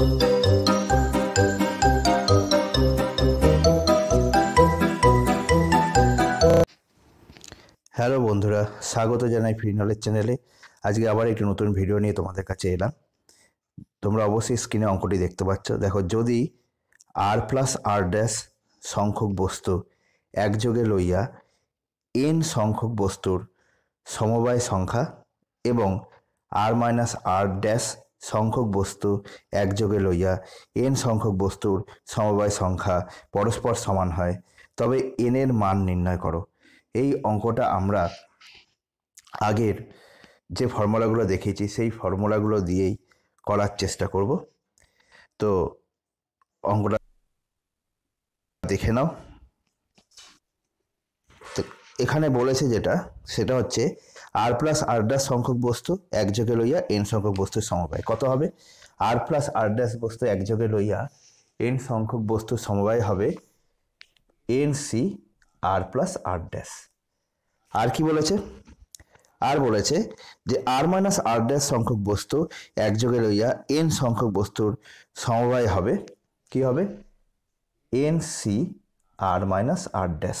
hello বন্ধুরা স্বাগত জানাই ফ্রি নলেজ চ্যানেলে আজকে আবার একটি নতুন ভিডিও নিয়ে তোমাদের কাছে এলাম তোমরা অবশ্যই স্ক্রিনে অঙ্কটি দেখতে পাচ্ছ দেখো যদি আর প্লাস আর ড্যাশ সংখ্যক বস্তু একযোগে লইয়া এন সংখ্যক বস্তুর সমবায় সংখ্যা এবং আর মাইনাস আর ড্যাশ সংখ্যক বস্তু একযোগে লইয়া এন সংখ্যক বস্তুর সমবায় সংখ্যা পরস্পর সমান হয় তবে এন এর মান নির্ণয় করো এই অঙ্কটা আমরা আগের যে ফর্মুলাগুলো দেখেছি সেই ফর্মুলাগুলো দিয়েই করার চেষ্টা করব তো অঙ্কটা দেখে নাও তো এখানে বলেছে যেটা সেটা হচ্ছে আর প্লাস আর ড্যাশ সংখ্যক বস্তু একযোগে লইয়া এন সংখ্যক বস্তুর সমবায় কত হবে আর প্লাস আর ড্যাশ বস্তু একযোগে লইয়া এন সংখ্যক বস্তুর সমবায় হবে N C R plus R dash R কি বলেছে আর বলেছে যে আর মাইনাস আর ড্যাশ সংখ্যক বস্তু একযোগে লইয়া এন সংখ্যক বস্তুর সমবায় হবে কি হবে N C R minus R dash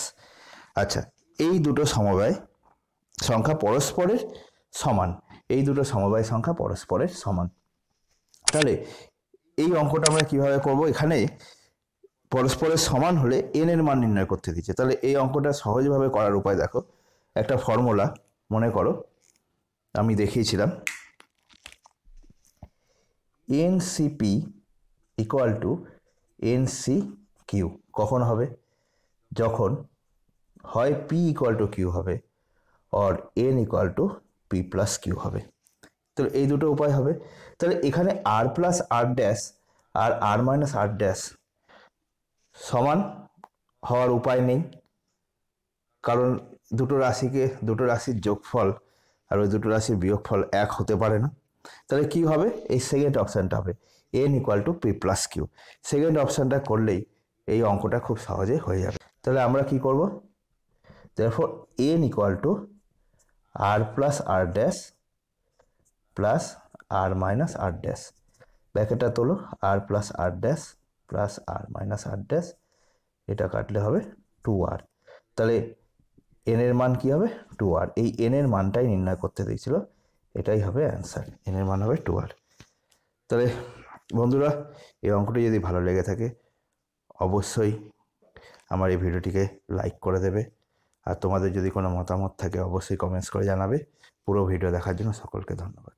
আচ্ছা এই দুটো সমবায় সংখ্যা পরস্পরের সমান এই দুটো সমবায় সংখ্যা পরস্পরের সমান তাহলে এই অঙ্কটা আমরা কিভাবে করব এখানে পরস্পরের সমান হলে এন এর মান নির্ণয় করতে দিচ্ছে তাহলে এই অঙ্কটা সহজভাবে করার উপায় দেখো একটা ফর্মুলা মনে করো আমি দেখিয়েছিলাম N CP equal to N C Q কখন হবে যখন হয় পি ইকুয়াল টু কিউ হবে or N equal to P plus Q হবে তো এই দুটো উপায় হবে তাহলে এখানে আর প্লাস আর ড্যাশ আর আর মাইনাস আর ড্যাশ সমান হওয়ার উপায় নেই কারণ দুটো রাশিকে দুটো রাশির যোগফল আর ওই দুটো রাশির বিয়োগফল এক হতে পারে না তাহলে কি হবে এই সেকেন্ড অপশানটা হবে N equal to P plus Q second অপশানটা করলেই এই অঙ্কটা খুব সহজে হয়ে যাবে তাহলে আমরা কি করব therefore N equal to R plus R dash plus R minus R dash ব্যাকেটটা তোলো R plus R dash plus R minus R dash এটা কাটলে হবে টু আর তাহলে এন এর মান কি হবে টু আর এই এন এর মানটাই নির্ণয় করতে দিয়েছিল এটাই হবে অ্যান্সার এন এর মান হবে টু আর তাহলে বন্ধুরা এই অঙ্কটি যদি ভালো লেগে থাকে অবশ্যই আমার এই ভিডিওটিকে লাইক করে দেবে আর তোমাদের যদি কোনো মতামত থাকে অবশ্যই কমেন্টস করে জানাবে পুরো ভিডিও দেখার জন্য সকলকে ধন্যবাদ